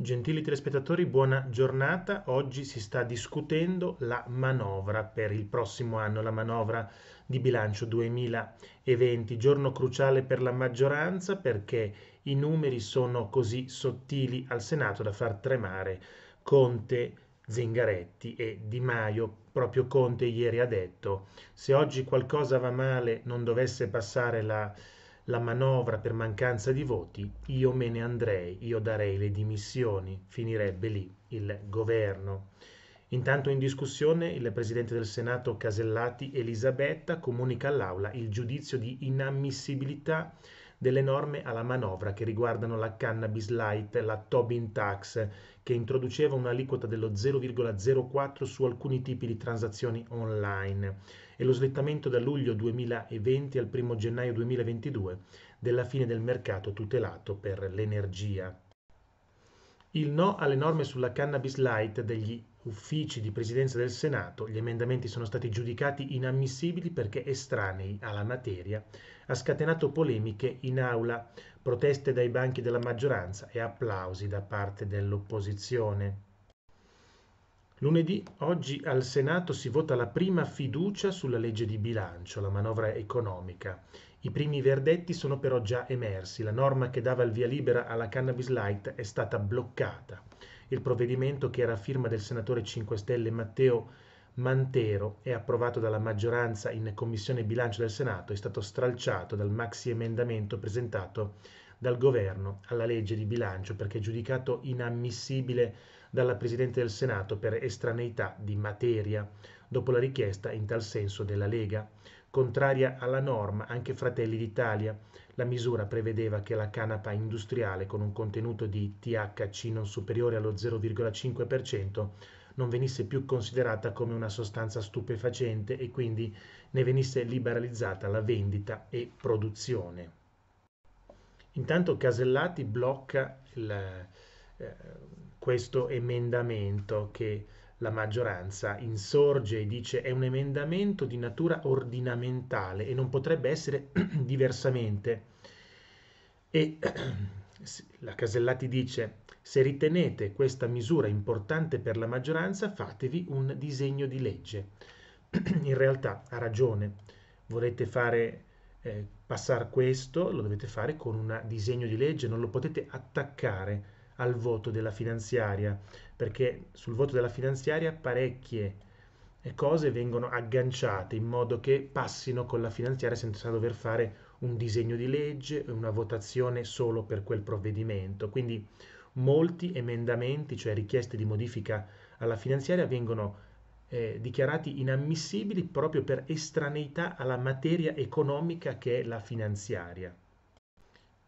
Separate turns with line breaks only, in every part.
Gentili telespettatori, buona giornata. Oggi si sta discutendo la manovra per il prossimo anno, la manovra di bilancio 2020, giorno cruciale per la maggioranza perché i numeri sono così sottili al Senato da far tremare Conte, Zingaretti e Di Maio. Proprio Conte ieri ha detto se oggi qualcosa va male, non dovesse passare la la manovra per mancanza di voti, io me ne andrei, io darei le dimissioni, finirebbe lì il governo. Intanto in discussione il Presidente del Senato Casellati Elisabetta comunica all'Aula il giudizio di inammissibilità delle norme alla manovra che riguardano la cannabis light, la Tobin Tax, che introduceva un'aliquota dello 0,04 su alcuni tipi di transazioni online e lo slittamento da luglio 2020 al 1 gennaio 2022 della fine del mercato tutelato per l'energia. Il no alle norme sulla cannabis light degli uffici di Presidenza del Senato, gli emendamenti sono stati giudicati inammissibili perché estranei alla materia, ha scatenato polemiche in aula, proteste dai banchi della maggioranza e applausi da parte dell'opposizione. Lunedì, oggi al Senato si vota la prima fiducia sulla legge di bilancio, la manovra economica. I primi verdetti sono però già emersi. La norma che dava il via libera alla cannabis light è stata bloccata. Il provvedimento, che era a firma del senatore 5 Stelle Matteo Mantero e approvato dalla maggioranza in Commissione Bilancio del Senato, è stato stralciato dal maxi emendamento presentato dal governo alla legge di bilancio perché giudicato inammissibile dalla Presidente del Senato per estraneità di materia, dopo la richiesta in tal senso della Lega. Contraria alla norma anche Fratelli d'Italia, la misura prevedeva che la canapa industriale con un contenuto di THC non superiore allo 0,5% non venisse più considerata come una sostanza stupefacente e quindi ne venisse liberalizzata la vendita e produzione. Intanto Casellati blocca il, eh, questo emendamento che la maggioranza insorge e dice è un emendamento di natura ordinamentale e non potrebbe essere diversamente. E la Casellati dice se ritenete questa misura importante per la maggioranza fatevi un disegno di legge. In realtà ha ragione, volete fare eh, passare questo, lo dovete fare con un disegno di legge, non lo potete attaccare al voto della finanziaria, perché sul voto della finanziaria parecchie eh, cose vengono agganciate in modo che passino con la finanziaria senza dover fare un disegno di legge e una votazione solo per quel provvedimento. Quindi molti emendamenti, cioè richieste di modifica alla finanziaria, vengono eh, dichiarati inammissibili proprio per estraneità alla materia economica che è la finanziaria.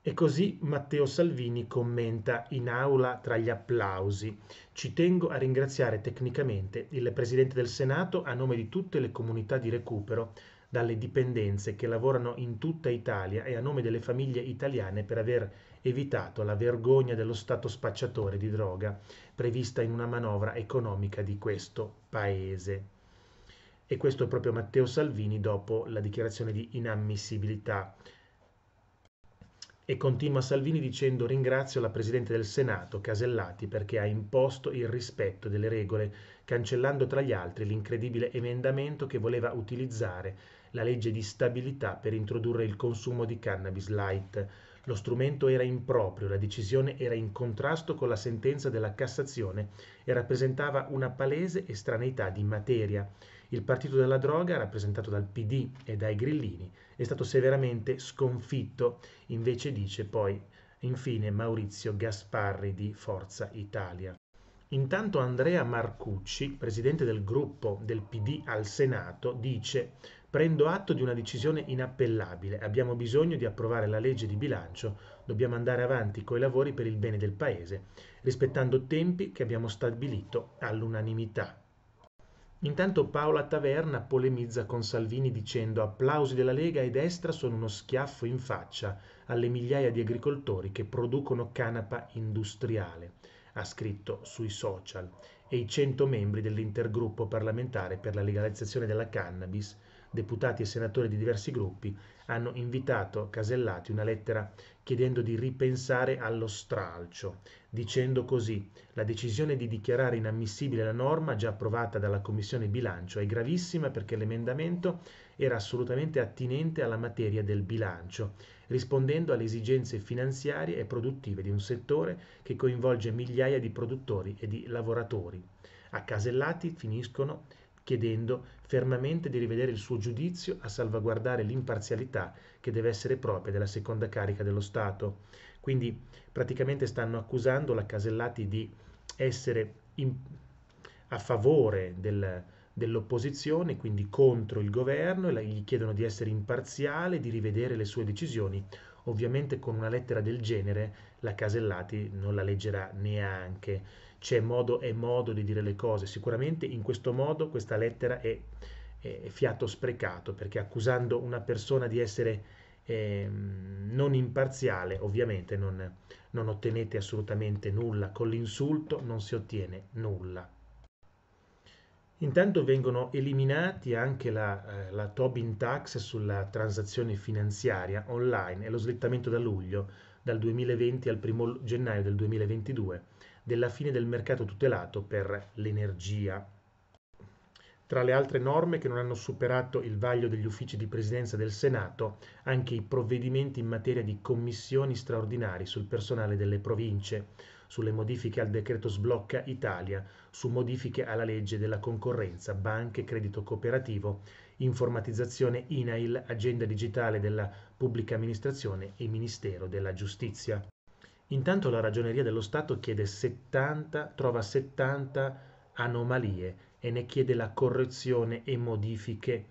E così Matteo Salvini commenta in aula tra gli applausi. Ci tengo a ringraziare tecnicamente il Presidente del Senato a nome di tutte le comunità di recupero dalle dipendenze che lavorano in tutta Italia e a nome delle famiglie italiane per aver evitato la vergogna dello Stato spacciatore di droga prevista in una manovra economica di questo Paese. E questo è proprio Matteo Salvini dopo la dichiarazione di inammissibilità e continua Salvini dicendo ringrazio la Presidente del Senato, Casellati, perché ha imposto il rispetto delle regole, cancellando tra gli altri l'incredibile emendamento che voleva utilizzare la legge di stabilità per introdurre il consumo di cannabis light. Lo strumento era improprio, la decisione era in contrasto con la sentenza della Cassazione e rappresentava una palese estraneità di materia. Il partito della droga, rappresentato dal PD e dai grillini, è stato severamente sconfitto, invece dice poi infine Maurizio Gasparri di Forza Italia. Intanto Andrea Marcucci, presidente del gruppo del PD al Senato, dice Prendo atto di una decisione inappellabile, abbiamo bisogno di approvare la legge di bilancio, dobbiamo andare avanti coi lavori per il bene del Paese, rispettando tempi che abbiamo stabilito all'unanimità. Intanto Paola Taverna polemizza con Salvini dicendo applausi della Lega e destra sono uno schiaffo in faccia alle migliaia di agricoltori che producono canapa industriale, ha scritto sui social, e i 100 membri dell'intergruppo parlamentare per la legalizzazione della cannabis deputati e senatori di diversi gruppi hanno invitato Casellati una lettera chiedendo di ripensare allo stralcio, dicendo così la decisione di dichiarare inammissibile la norma già approvata dalla Commissione bilancio è gravissima perché l'emendamento era assolutamente attinente alla materia del bilancio, rispondendo alle esigenze finanziarie e produttive di un settore che coinvolge migliaia di produttori e di lavoratori. A Casellati finiscono chiedendo fermamente di rivedere il suo giudizio a salvaguardare l'imparzialità che deve essere propria della seconda carica dello Stato. Quindi praticamente stanno accusando la Casellati di essere in, a favore del, dell'opposizione, quindi contro il governo, e gli chiedono di essere imparziale, di rivedere le sue decisioni. Ovviamente con una lettera del genere la Casellati non la leggerà neanche c'è modo e modo di dire le cose. Sicuramente in questo modo questa lettera è, è fiato sprecato, perché accusando una persona di essere eh, non imparziale, ovviamente non, non ottenete assolutamente nulla, con l'insulto non si ottiene nulla. Intanto vengono eliminati anche la, eh, la, Tobin tax sulla transazione finanziaria online e lo slittamento da luglio, dal 2020 al 1 gennaio del 2022 della fine del mercato tutelato per l'energia. Tra le altre norme che non hanno superato il vaglio degli uffici di presidenza del Senato, anche i provvedimenti in materia di commissioni straordinari sul personale delle province, sulle modifiche al decreto sblocca Italia, su modifiche alla legge della concorrenza, banche, credito cooperativo, informatizzazione INAIL, agenda digitale della pubblica amministrazione e Ministero della Giustizia. Intanto la ragioneria dello Stato chiede 70, trova 70 anomalie e ne chiede la correzione e modifiche.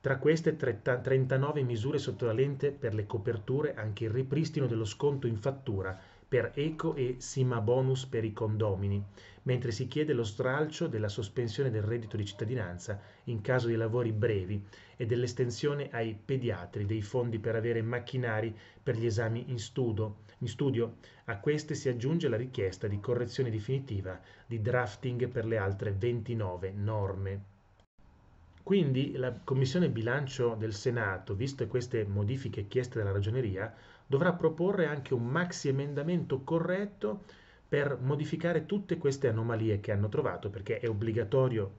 Tra queste 30, 39 misure sotto la lente per le coperture, anche il ripristino dello sconto in fattura per Eco e Sima Bonus per i condomini, mentre si chiede lo stralcio della sospensione del reddito di cittadinanza in caso di lavori brevi e dell'estensione ai pediatri dei fondi per avere macchinari per gli esami in studio. In studio. A queste si aggiunge la richiesta di correzione definitiva di drafting per le altre 29 norme. Quindi la Commissione Bilancio del Senato, viste queste modifiche chieste dalla Ragioneria, dovrà proporre anche un maxi emendamento corretto per modificare tutte queste anomalie che hanno trovato, perché è obbligatorio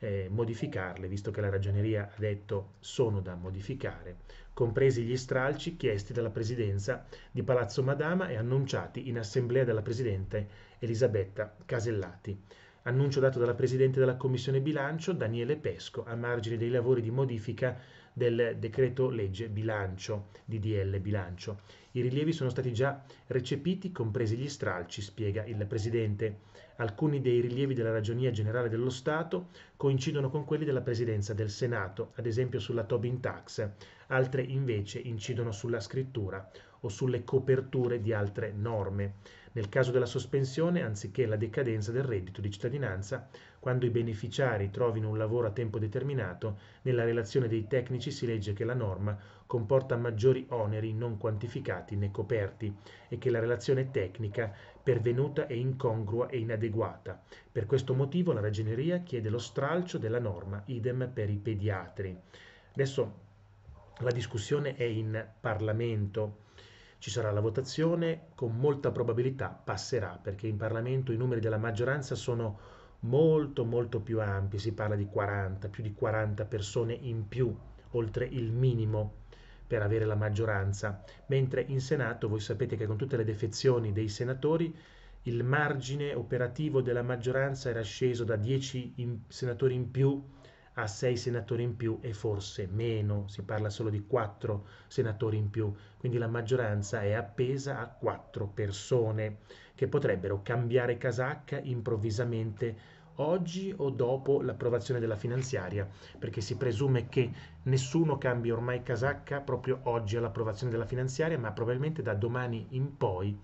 eh, modificarle, visto che la Ragioneria ha detto sono da modificare, compresi gli stralci chiesti dalla Presidenza di Palazzo Madama e annunciati in assemblea dalla Presidente Elisabetta Casellati annuncio dato dalla Presidente della Commissione Bilancio, Daniele Pesco, a margine dei lavori di modifica del decreto legge bilancio, DDL bilancio. I rilievi sono stati già recepiti, compresi gli stralci, spiega il Presidente. Alcuni dei rilievi della Ragionia Generale dello Stato coincidono con quelli della Presidenza del Senato, ad esempio sulla Tobin Tax, altre invece incidono sulla scrittura o sulle coperture di altre norme. Nel caso della sospensione, anziché la decadenza del reddito di cittadinanza, quando i beneficiari trovino un lavoro a tempo determinato, nella relazione dei tecnici si legge che la norma comporta maggiori oneri non quantificati né coperti e che la relazione tecnica pervenuta è incongrua e inadeguata. Per questo motivo la ragioneria chiede lo stralcio della norma, idem per i pediatri. Adesso la discussione è in Parlamento, ci sarà la votazione, con molta probabilità passerà perché in Parlamento i numeri della maggioranza sono molto molto più ampi, si parla di 40, più di 40 persone in più oltre il minimo per avere la maggioranza, mentre in Senato voi sapete che con tutte le defezioni dei senatori il margine operativo della maggioranza era sceso da 10 in, senatori in più a 6 senatori in più e forse meno, si parla solo di 4 senatori in più, quindi la maggioranza è appesa a 4 persone che potrebbero cambiare casacca improvvisamente oggi o dopo l'approvazione della finanziaria, perché si presume che nessuno cambi ormai casacca proprio oggi all'approvazione della finanziaria, ma probabilmente da domani in poi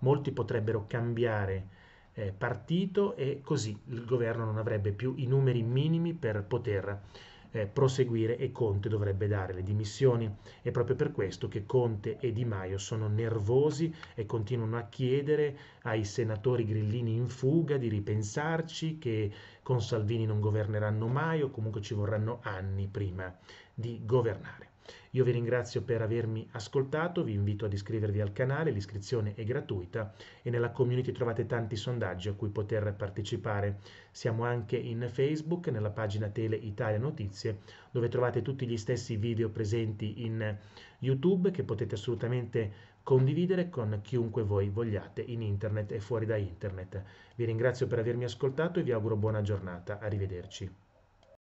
molti potrebbero cambiare eh, partito e così il governo non avrebbe più i numeri minimi per poter eh, proseguire e Conte dovrebbe dare le dimissioni. È proprio per questo che Conte e Di Maio sono nervosi e continuano a chiedere ai senatori grillini in fuga di ripensarci, che con Salvini non governeranno mai o comunque ci vorranno anni prima di governare. Io vi ringrazio per avermi ascoltato, vi invito ad iscrivervi al canale, l'iscrizione è gratuita e nella community trovate tanti sondaggi a cui poter partecipare. Siamo anche in Facebook, nella pagina Tele Italia Notizie, dove trovate tutti gli stessi video presenti in YouTube che potete assolutamente condividere con chiunque voi vogliate in internet e fuori da internet. Vi ringrazio per avermi ascoltato e vi auguro buona giornata. Arrivederci.